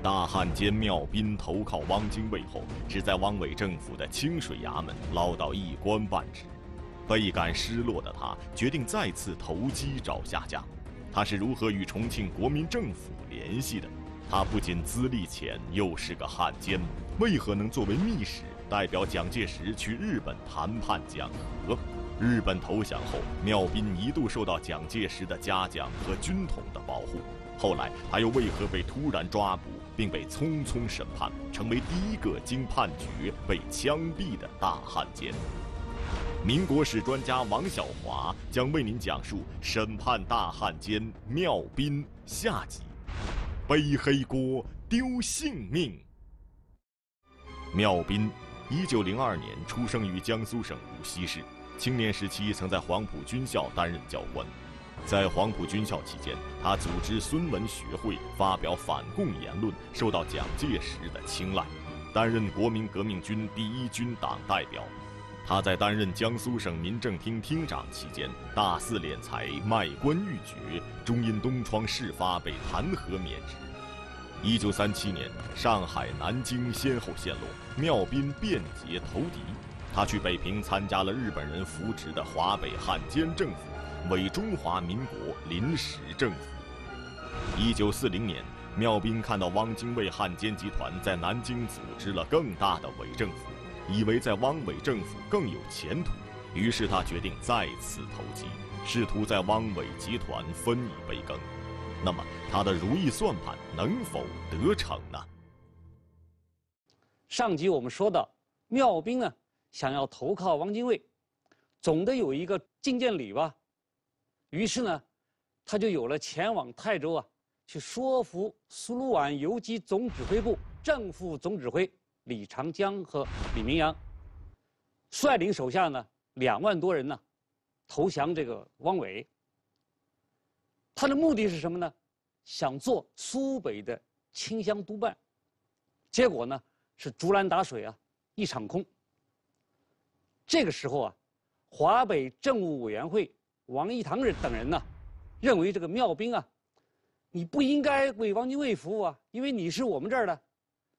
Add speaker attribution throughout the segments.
Speaker 1: 大汉奸缪斌投靠汪精卫后，只在汪伪政府的清水衙门捞到一官半职，倍感失落的他决定再次投机找下家。他是如何与重庆国民政府联系的？他不仅资历浅，又是个汉奸，为何能作为密使代表蒋介石去日本谈判讲和？日本投降后，缪斌一度受到蒋介石的嘉奖和军统的保护，后来他又为何被突然抓捕？并被匆匆审判，成为第一个经判决被枪毙的大汉奸。民国史专家王小华将为您讲述审判大汉奸妙斌下集：背黑锅丢性命。妙斌，一九零二年出生于江苏省无锡市，青年时期曾在黄埔军校担任教官。在黄埔军校期间，他组织孙文学会，发表反共言论，受到蒋介石的青睐，担任国民革命军第一军党代表。他在担任江苏省民政厅厅长期间，大肆敛财，卖官鬻爵，终因东窗事发被弹劾免职。一九三七年，上海、南京先后陷落，缪斌变节投敌，他去北平参加了日本人扶植的华北汉奸政府。伪中华民国临时政府。一九四零年，缪斌看到汪精卫汉奸集团在南京组织了更大的伪政府，以为在汪伪政府更有前途，于是他决定再次投机，试图在汪伪集团分一杯羹。那么，他的如意算盘
Speaker 2: 能否得逞呢？上集我们说到，缪斌呢，想要投靠汪精卫，总得有一个觐见礼吧。于是呢，他就有了前往泰州啊，去说服苏鲁皖游击总指挥部正副总指挥李长江和李明阳，率领手下呢两万多人呢，投降这个汪伪。他的目的是什么呢？想做苏北的清乡督办，结果呢是竹篮打水啊，一场空。这个时候啊，华北政务委员会。王一堂人等人呢，认为这个妙斌啊，你不应该为汪精卫服务啊，因为你是我们这儿的，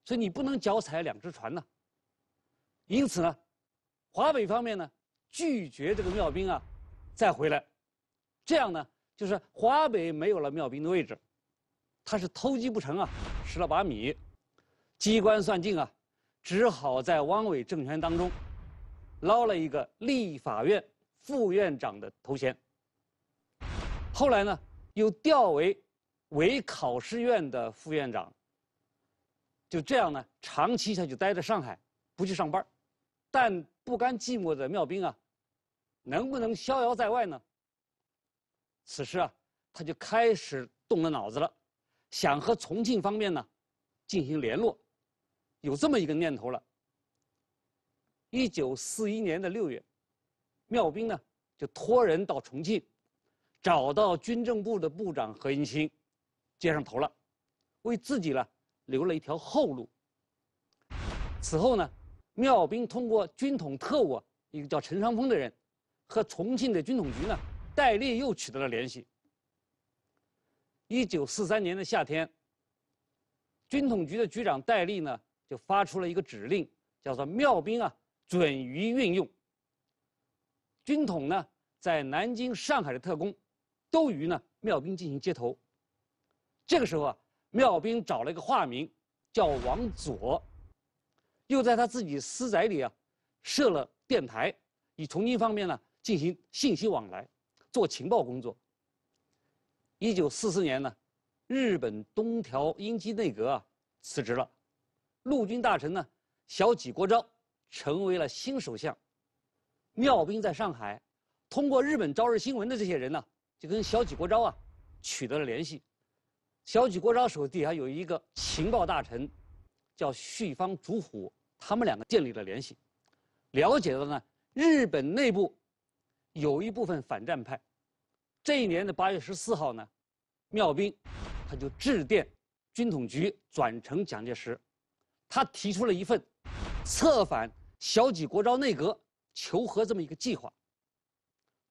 Speaker 2: 所以你不能脚踩两只船呢。因此呢，华北方面呢，拒绝这个妙斌啊，再回来，这样呢，就是华北没有了妙斌的位置，他是偷鸡不成啊，蚀了把米，机关算尽啊，只好在汪伪政权当中捞了一个立法院。副院长的头衔。后来呢，又调为，伪考试院的副院长。就这样呢，长期他就待在上海，不去上班，但不甘寂寞的缪斌啊，能不能逍遥在外呢？此时啊，他就开始动了脑子了，想和重庆方面呢，进行联络，有这么一个念头了。一九四一年的六月。缪斌呢，就托人到重庆，找到军政部的部长何应钦，接上头了，为自己呢留了一条后路。此后呢，妙斌通过军统特务一个叫陈长风的人，和重庆的军统局呢戴笠又取得了联系。一九四三年的夏天，军统局的局长戴笠呢就发出了一个指令，叫做妙斌啊准予运用。军统呢，在南京、上海的特工，都与呢妙斌进行接头。这个时候啊，妙斌找了一个化名，叫王佐，又在他自己私宅里啊，设了电台，以重庆方面呢进行信息往来，做情报工作。一九四四年呢，日本东条英机内阁啊辞职了，陆军大臣呢小几国昭成为了新首相。妙斌在上海，通过日本朝日新闻的这些人呢，就跟小几国昭啊，取得了联系。小几国昭手底下有一个情报大臣，叫旭方竹虎，他们两个建立了联系，了解到呢，日本内部有一部分反战派。这一年的八月十四号呢，妙斌他就致电军统局转呈蒋介石，他提出了一份策反小几国昭内阁。求和这么一个计划。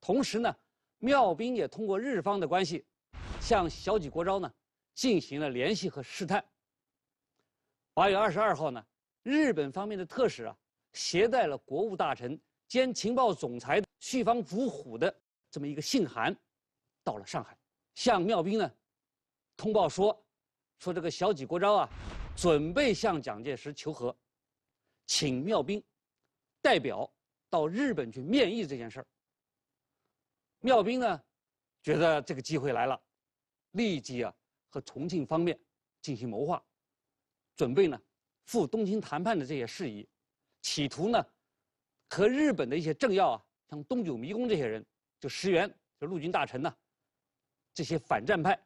Speaker 2: 同时呢，妙斌也通过日方的关系，向小几国昭呢进行了联系和试探。八月二十二号呢，日本方面的特使啊，携带了国务大臣兼情报总裁旭方竹虎的这么一个信函，到了上海，向妙斌呢通报说，说这个小几国昭啊，准备向蒋介石求和，请妙斌代表。到日本去面议这件事儿，妙斌呢，觉得这个机会来了，立即啊和重庆方面进行谋划，准备呢赴东京谈判的这些事宜，企图呢和日本的一些政要啊，像东九迷宫这些人，就石原，就陆军大臣呢，这些反战派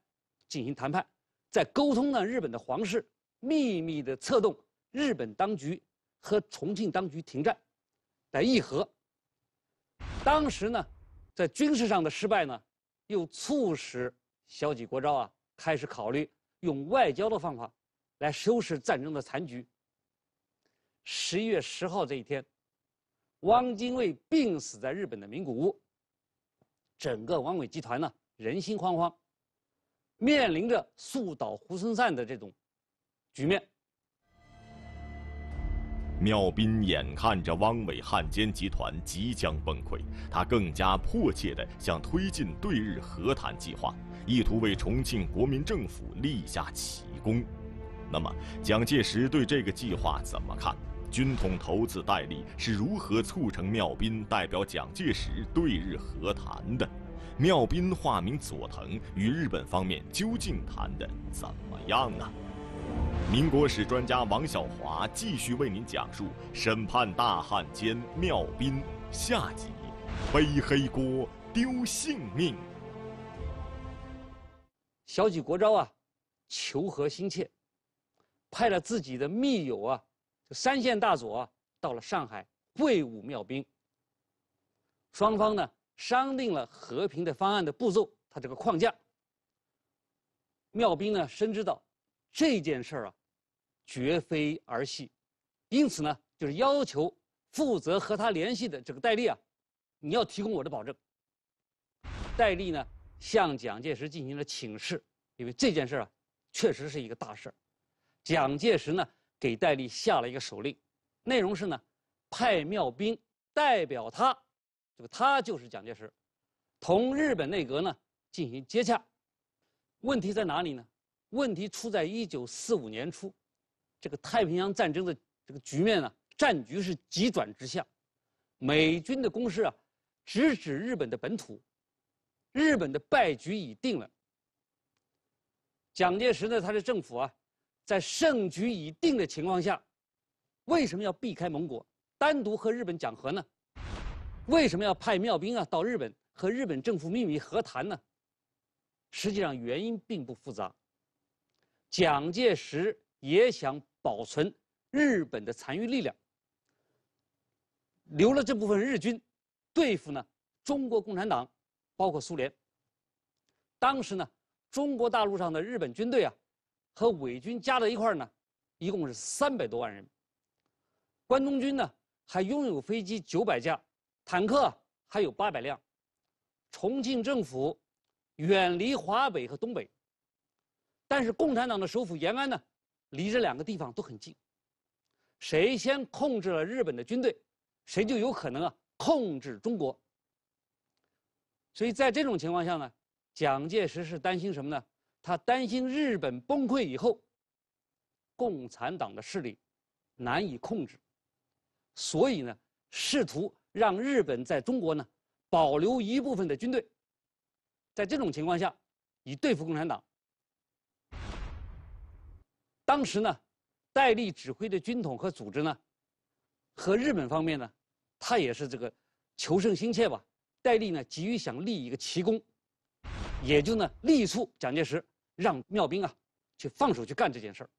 Speaker 2: 进行谈判，在沟通呢日本的皇室秘密的策动日本当局和重庆当局停战。在议和。当时呢，在军事上的失败呢，又促使小己国昭啊开始考虑用外交的方法来收拾战争的残局。十一月十号这一天，汪精卫病死在日本的名古屋。整个汪伪集团呢人心惶惶，面临着树倒猢狲散的这种局面。
Speaker 1: 妙斌眼看着汪伪汉奸集团即将崩溃，他更加迫切地想推进对日和谈计划，意图为重庆国民政府立下奇功。那么，蒋介石对这个计划怎么看？军统投资代理是如何促成妙斌代表蒋介石对日和谈的？妙斌化名佐藤与日本方面究竟谈的怎么样呢？民国史专家王小华继续为您讲述审判大汉奸妙斌下集，背黑锅丢性
Speaker 2: 命。小举国昭啊，求和心切，派了自己的密友啊，三线大佐啊，到了上海会晤妙斌。双方呢商定了和平的方案的步骤，他这个框架。妙斌呢，深知到。这件事儿啊，绝非儿戏，因此呢，就是要求负责和他联系的这个戴笠啊，你要提供我的保证。戴笠呢，向蒋介石进行了请示，因为这件事儿啊，确实是一个大事儿。蒋介石呢，给戴笠下了一个手令，内容是呢，派妙兵代表他，这个他就是蒋介石，同日本内阁呢进行接洽。问题在哪里呢？问题出在一九四五年初，这个太平洋战争的这个局面呢，战局是急转直下，美军的攻势啊，直指日本的本土，日本的败局已定了。蒋介石呢，他的政府啊，在胜局已定的情况下，为什么要避开盟国，单独和日本讲和呢？为什么要派妙兵啊到日本和日本政府秘密和谈呢？实际上，原因并不复杂。蒋介石也想保存日本的残余力量，留了这部分日军对付呢中国共产党，包括苏联。当时呢，中国大陆上的日本军队啊，和伪军加在一块呢，一共是三百多万人。关东军呢还拥有飞机九百架，坦克还有八百辆。重庆政府远离华北和东北。但是共产党的首府延安呢，离这两个地方都很近，谁先控制了日本的军队，谁就有可能啊控制中国。所以在这种情况下呢，蒋介石是担心什么呢？他担心日本崩溃以后，共产党的势力难以控制，所以呢，试图让日本在中国呢保留一部分的军队，在这种情况下，以对付共产党。当时呢，戴笠指挥的军统和组织呢，和日本方面呢，他也是这个求胜心切吧。戴笠呢急于想立一个奇功，也就呢力促蒋介石让妙斌啊去放手去干这件事儿。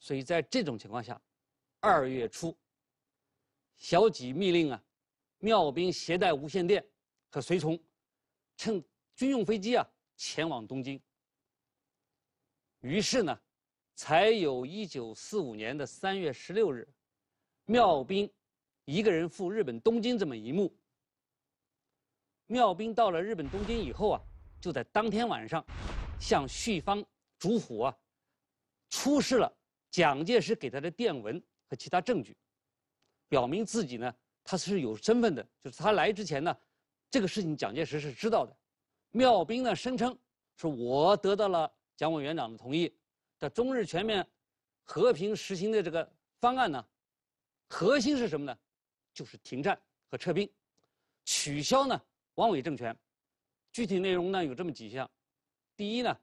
Speaker 2: 所以在这种情况下，二月初，小几密令啊，妙斌携带无线电和随从，乘军用飞机啊前往东京。于是呢。才有一九四五年的三月十六日，缪斌一个人赴日本东京这么一幕。缪斌到了日本东京以后啊，就在当天晚上，向旭方主虎啊，出示了蒋介石给他的电文和其他证据，表明自己呢他是有身份的，就是他来之前呢，这个事情蒋介石是知道的。缪斌呢声称，说我得到了蒋委员长的同意。的中日全面和平实行的这个方案呢，核心是什么呢？就是停战和撤兵，取消呢汪伪政权。具体内容呢有这么几项：第一呢，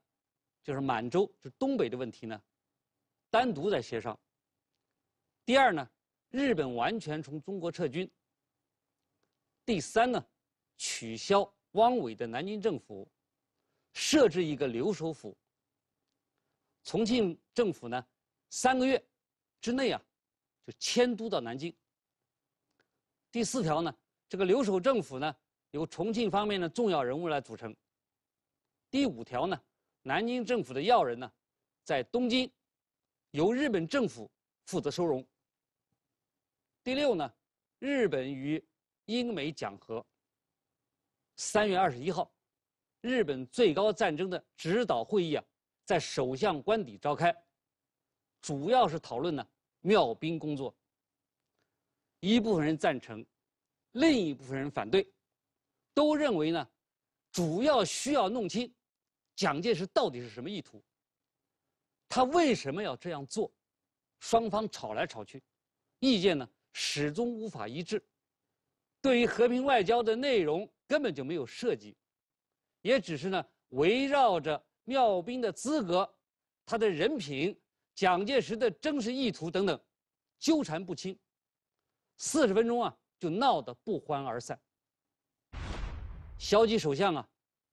Speaker 2: 就是满洲，就是东北的问题呢，单独在协商；第二呢，日本完全从中国撤军；第三呢，取消汪伪的南京政府，设置一个留守府。重庆政府呢，三个月之内啊，就迁都到南京。第四条呢，这个留守政府呢，由重庆方面的重要人物来组成。第五条呢，南京政府的要人呢，在东京，由日本政府负责收容。第六呢，日本与英美讲和。三月二十一号，日本最高战争的指导会议啊。在首相官邸召开，主要是讨论呢妙兵工作。一部分人赞成，另一部分人反对，都认为呢，主要需要弄清蒋介石到底是什么意图，他为什么要这样做。双方吵来吵去，意见呢始终无法一致。对于和平外交的内容根本就没有涉及，也只是呢围绕着。廖斌的资格，他的人品，蒋介石的真实意图等等，纠缠不清。四十分钟啊，就闹得不欢而散。小极首相啊，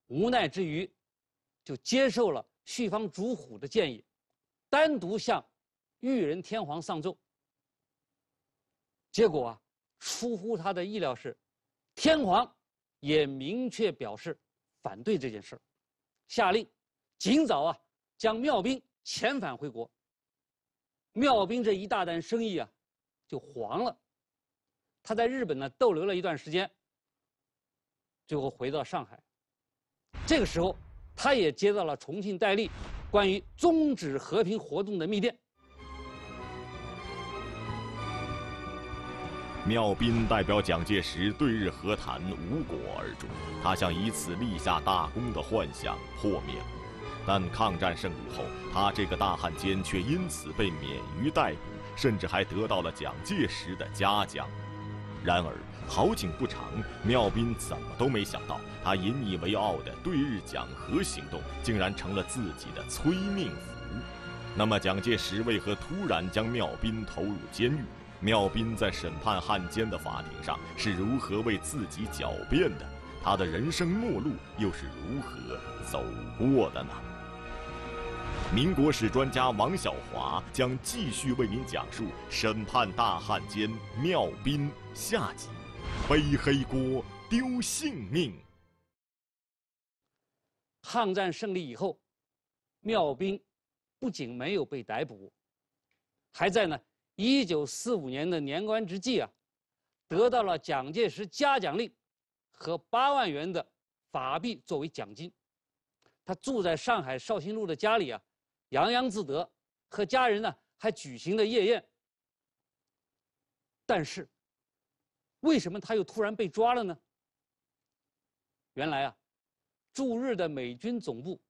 Speaker 2: 无奈之余，就接受了旭方竹虎的建议，单独向裕仁天皇上奏。结果啊，出乎他的意料是，天皇也明确表示反对这件事儿，下令。尽早啊，将缪斌遣返回国。缪斌这一大单生意啊，就黄了。他在日本呢逗留了一段时间。最后回到上海，这个时候，他也接到了重庆戴笠关于终止和平活动的密电。
Speaker 1: 缪斌代表蒋介石对日和谈无果而终，他想以此立下大功的幻想破灭了。但抗战胜利后，他这个大汉奸却因此被免于逮捕，甚至还得到了蒋介石的嘉奖。然而好景不长，缪斌怎么都没想到，他引以为傲的对日讲和行动，竟然成了自己的催命符。那么蒋介石为何突然将缪斌投入监狱？缪斌在审判汉奸的法庭上是如何为自己狡辩的？他的人生末路又是如何走过的呢？民国史专家王小华将继续为您讲述审判大汉奸缪
Speaker 2: 斌下集，背黑锅丢性命。抗战胜利以后，妙斌不仅没有被逮捕，还在呢一九四五年的年关之际啊，得到了蒋介石嘉奖令和八万元的法币作为奖金。他住在上海绍兴路的家里啊。洋洋自得，和家人呢还举行了夜宴。但是，为什么他又突然被抓了呢？原来啊，驻日的美军总部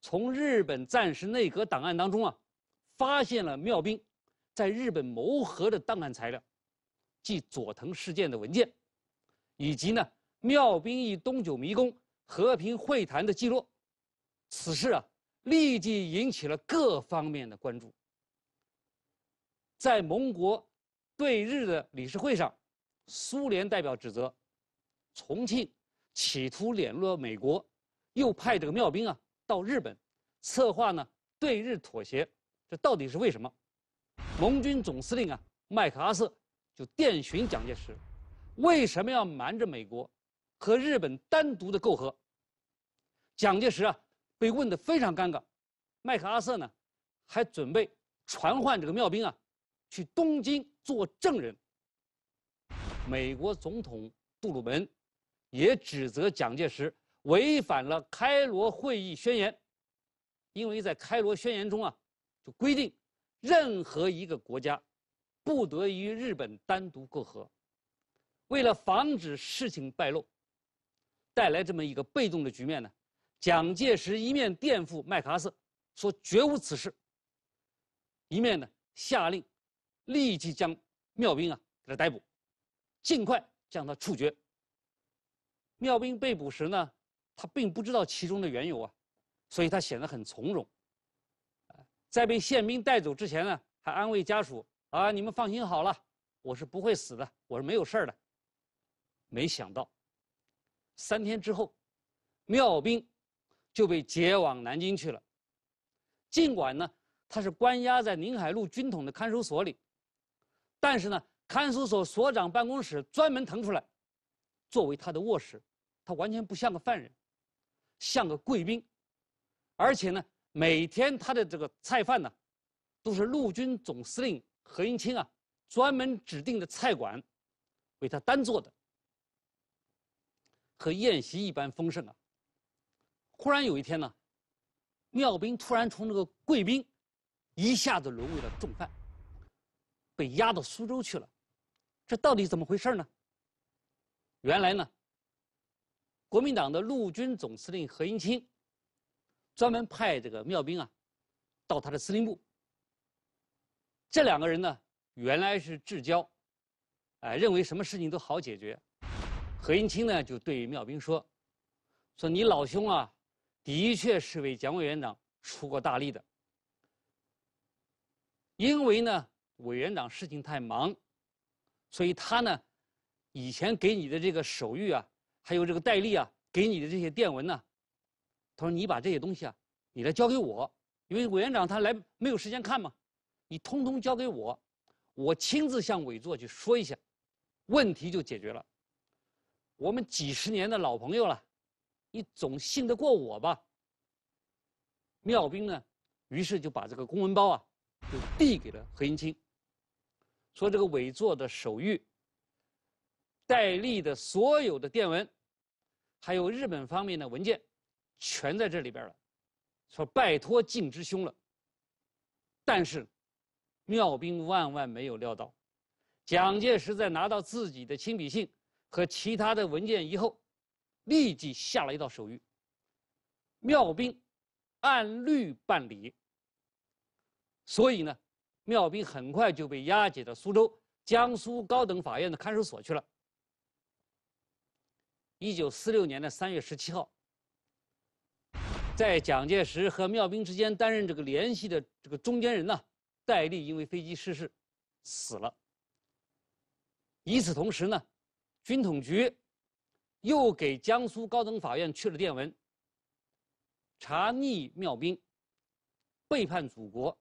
Speaker 2: 从日本战时内阁档案当中啊，发现了妙兵在日本谋和的档案材料，即佐藤事件的文件，以及呢妙兵与东九迷宫和平会谈的记录。此事啊。立即引起了各方面的关注。在盟国对日的理事会上，苏联代表指责重庆企图联络美国，又派这个妙兵啊到日本策划呢对日妥协，这到底是为什么？盟军总司令啊麦克阿瑟就电询蒋介石，为什么要瞒着美国和日本单独的媾和？蒋介石啊。被问得非常尴尬，麦克阿瑟呢，还准备传唤这个妙兵啊，去东京做证人。美国总统杜鲁门也指责蒋介石违反了开罗会议宣言，因为在开罗宣言中啊，就规定，任何一个国家不得与日本单独过河。为了防止事情败露，带来这么一个被动的局面呢。蒋介石一面垫付麦克阿瑟说绝无此事，一面呢下令，立即将缪兵啊给他逮捕，尽快将他处决。缪兵被捕时呢，他并不知道其中的缘由啊，所以他显得很从容。在被宪兵带走之前呢，还安慰家属啊，你们放心好了，我是不会死的，我是没有事儿的。没想到，三天之后，缪兵。就被劫往南京去了。尽管呢，他是关押在宁海路军统的看守所里，但是呢，看守所所长办公室专门腾出来，作为他的卧室。他完全不像个犯人，像个贵宾。而且呢，每天他的这个菜饭呢，都是陆军总司令何应钦啊专门指定的菜馆，为他单做的，和宴席一般丰盛啊。忽然有一天呢，妙斌突然从这个贵宾，一下子沦为了重犯，被押到苏州去了。这到底怎么回事呢？原来呢，国民党的陆军总司令何应钦，专门派这个妙斌啊，到他的司令部。这两个人呢，原来是至交，哎，认为什么事情都好解决。何应钦呢，就对妙斌说：“说你老兄啊。”的确是为蒋委员长出过大力的，因为呢委员长事情太忙，所以他呢以前给你的这个手谕啊，还有这个戴笠啊给你的这些电文呢，他说你把这些东西啊，你来交给我，因为委员长他来没有时间看嘛，你通通交给我，我亲自向委座去说一下，问题就解决了。我们几十年的老朋友了。你总信得过我吧？妙斌呢？于是就把这个公文包啊，就递给了何应钦，说：“这个委座的手谕、戴笠的所有的电文，还有日本方面的文件，全在这里边了。说拜托靖之兄了。”但是，妙斌万万没有料到，蒋介石在拿到自己的亲笔信和其他的文件以后。立即下了一道手谕。妙兵按律办理。所以呢，妙兵很快就被押解到苏州江苏高等法院的看守所去了。一九四六年的三月十七号，在蒋介石和妙兵之间担任这个联系的这个中间人呢，戴笠因为飞机失事，死了。与此同时呢，军统局。又给江苏高等法院去了电文。查逆妙兵，背叛祖国，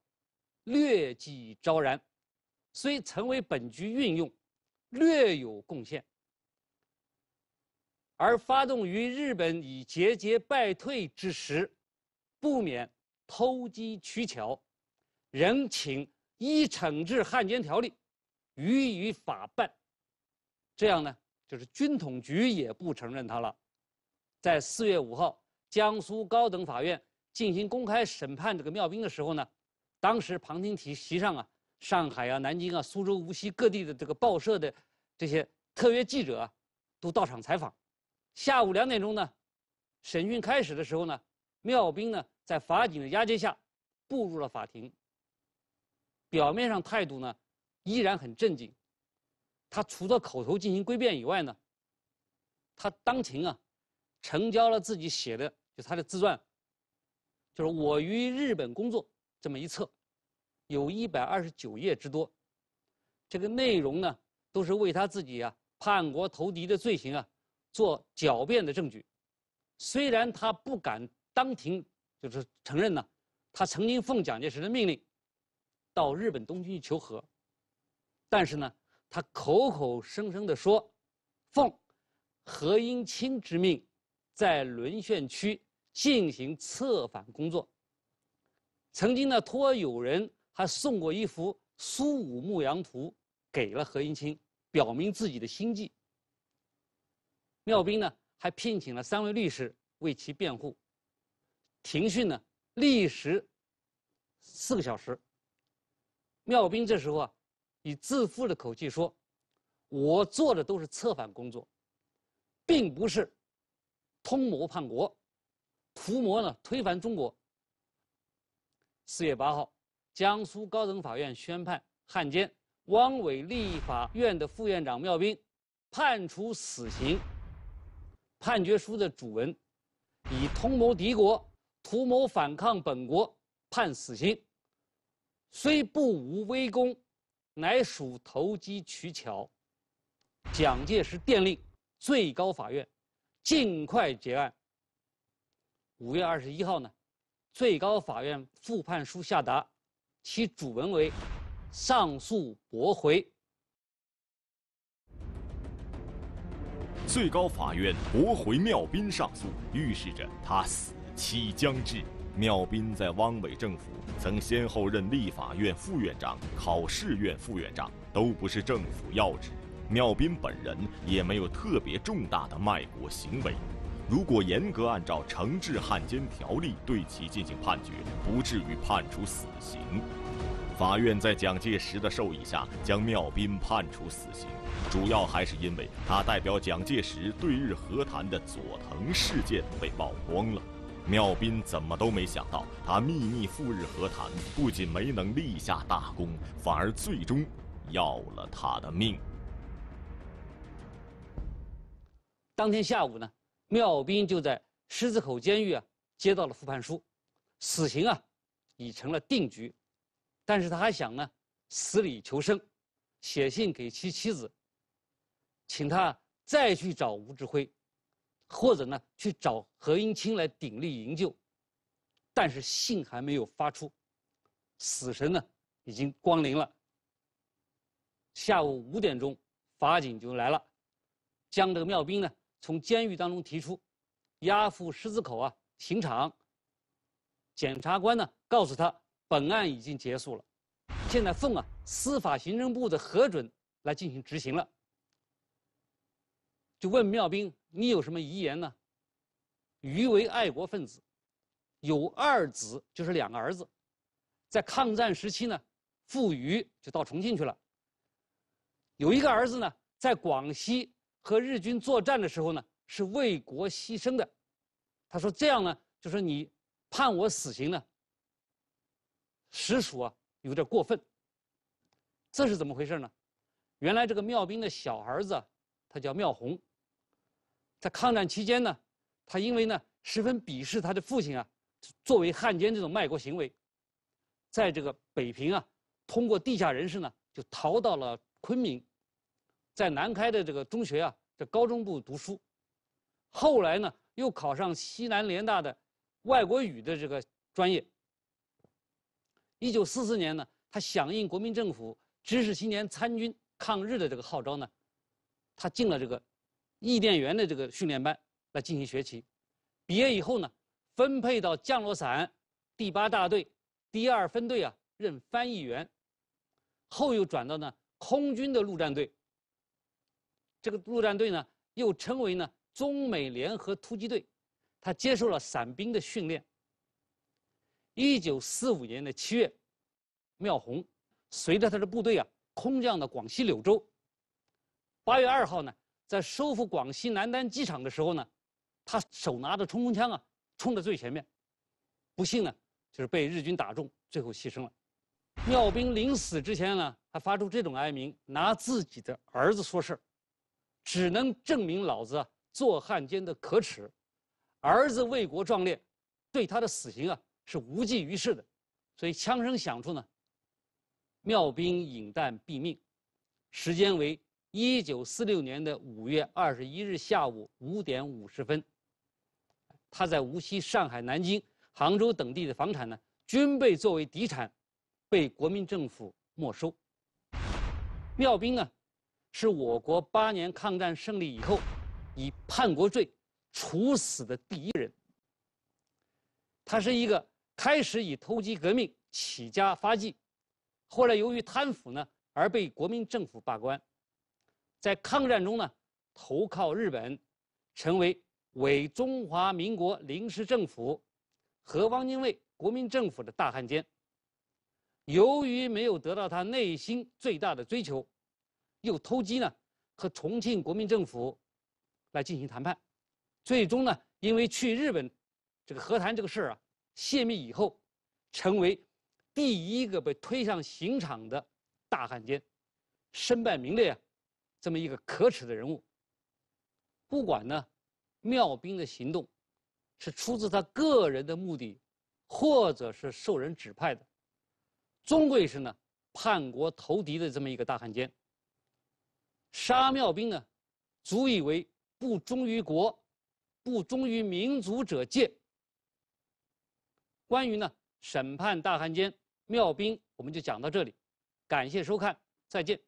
Speaker 2: 劣迹昭然，虽曾为本局运用，略有贡献，而发动于日本已节节败退之时，不免偷机取巧，仍请依惩治汉奸条例，予以法办。这样呢？就是军统局也不承认他了，在四月五号，江苏高等法院进行公开审判这个缪斌的时候呢，当时旁听席席上啊，上海啊、南京啊、苏州、无锡各地的这个报社的这些特约记者都到场采访。下午两点钟呢，审讯开始的时候呢，缪斌呢在法警的押解下步入了法庭。表面上态度呢，依然很镇静。他除了口头进行规辩以外呢，他当庭啊，呈交了自己写的，就他的自传，就是《我于日本工作》这么一册，有一百二十九页之多，这个内容呢，都是为他自己啊叛国投敌的罪行啊，做狡辩的证据。虽然他不敢当庭就是承认呢，他曾经奉蒋介石的命令，到日本东京去求和，但是呢。他口口声声地说：“奉何应钦之命，在沦陷区进行策反工作。”曾经呢，托友人还送过一幅《苏武牧羊图》给了何应钦，表明自己的心迹。妙斌呢，还聘请了三位律师为其辩护。庭讯呢，历时四个小时。妙斌这时候啊。以自负的口气说：“我做的都是策反工作，并不是通谋叛国、图谋呢推翻中国。”四月八号，江苏高等法院宣判汉奸汪伪立法院的副院长缪斌判处死刑。判决书的主文以通谋敌国、图谋反抗本国判死刑，虽不无微功。乃属投机取巧。蒋介石电令最高法院尽快结案。五月二十一号呢，最高法院复判书下达，其主文为：上诉驳回。最高法院驳回缪斌上诉，预示着
Speaker 1: 他死期将至。缪斌在汪伪政府曾先后任立法院副院长、考试院副院长，都不是政府要职。缪斌本人也没有特别重大的卖国行为。如果严格按照《惩治汉奸条例》对其进行判决，不至于判处死刑。法院在蒋介石的授意下将缪斌判处死刑，主要还是因为他代表蒋介石对日和谈的佐藤事件被曝光了。妙斌怎么都没想到，他秘密赴日和谈，不仅没能立下大功，反而最终要了他的命。
Speaker 2: 当天下午呢，妙斌就在狮子口监狱啊，接到了复判书，死刑啊，已成了定局。但是他还想呢，死里求生，写信给其妻子，请他再去找吴志辉。或者呢，去找何应钦来鼎力营救，但是信还没有发出，死神呢已经光临了。下午五点钟，法警就来了，将这个缪斌呢从监狱当中提出，押赴狮子口啊刑场。检察官呢告诉他，本案已经结束了，现在奉啊司法行政部的核准来进行执行了。就问妙兵，你有什么遗言呢？余为爱国分子，有二子，就是两个儿子，在抗战时期呢，父余就到重庆去了。有一个儿子呢，在广西和日军作战的时候呢，是为国牺牲的。他说这样呢，就是你判我死刑呢，实属啊有点过分。这是怎么回事呢？原来这个妙兵的小儿子，他叫妙红。在抗战期间呢，他因为呢十分鄙视他的父亲啊，作为汉奸这种卖国行为，在这个北平啊，通过地下人士呢就逃到了昆明，在南开的这个中学啊在高中部读书，后来呢又考上西南联大的外国语的这个专业。一九四四年呢，他响应国民政府知识青年参军抗日的这个号召呢，他进了这个。译电员的这个训练班来进行学习，毕业以后呢，分配到降落伞第八大队第二分队啊，任翻译员，后又转到呢空军的陆战队。这个陆战队呢，又称为呢中美联合突击队，他接受了伞兵的训练。一九四五年的七月，缪洪随着他的部队啊空降到广西柳州。八月二号呢。在收复广西南丹机场的时候呢，他手拿着冲锋枪啊，冲在最前面，不幸呢，就是被日军打中，最后牺牲了。缪兵临死之前呢，还发出这种哀鸣，拿自己的儿子说事只能证明老子做汉奸的可耻，儿子为国壮烈，对他的死刑啊是无济于事的。所以枪声响处呢，妙兵引弹毙命，时间为。一九四六年的五月二十一日下午五点五十分，他在无锡、上海、南京、杭州等地的房产呢，均被作为抵产，被国民政府没收。廖斌呢，是我国八年抗战胜利以后，以叛国罪处死的第一人。他是一个开始以投机革命起家发迹，后来由于贪腐呢，而被国民政府罢官。在抗战中呢，投靠日本，成为伪中华民国临时政府和汪精卫国民政府的大汉奸。由于没有得到他内心最大的追求，又偷机呢，和重庆国民政府来进行谈判，最终呢，因为去日本这个和谈这个事儿啊泄密以后，成为第一个被推上刑场的大汉奸，身败名裂啊。这么一个可耻的人物，不管呢，缪斌的行动是出自他个人的目的，或者是受人指派的，终归是呢叛国投敌的这么一个大汉奸。杀缪斌呢，足以为不忠于国、不忠于民族者戒。关于呢审判大汉奸缪斌，我们就讲到这里，感谢收看，再见。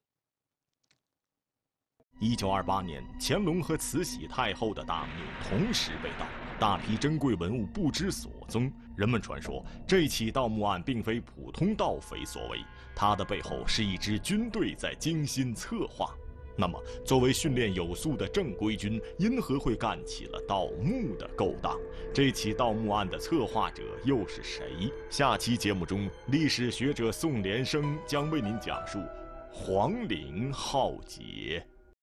Speaker 1: 一九二八年，乾隆和慈禧太后的大墓同时被盗，大批珍贵文物不知所踪。人们传说，这起盗墓案并非普通盗匪所为，它的背后是一支军队在精心策划。那么，作为训练有素的正规军，因何会干起了盗墓的勾当？这起盗墓案的策划者又是谁？下期节目中，历史学者宋连生将为您讲述《皇陵浩劫》。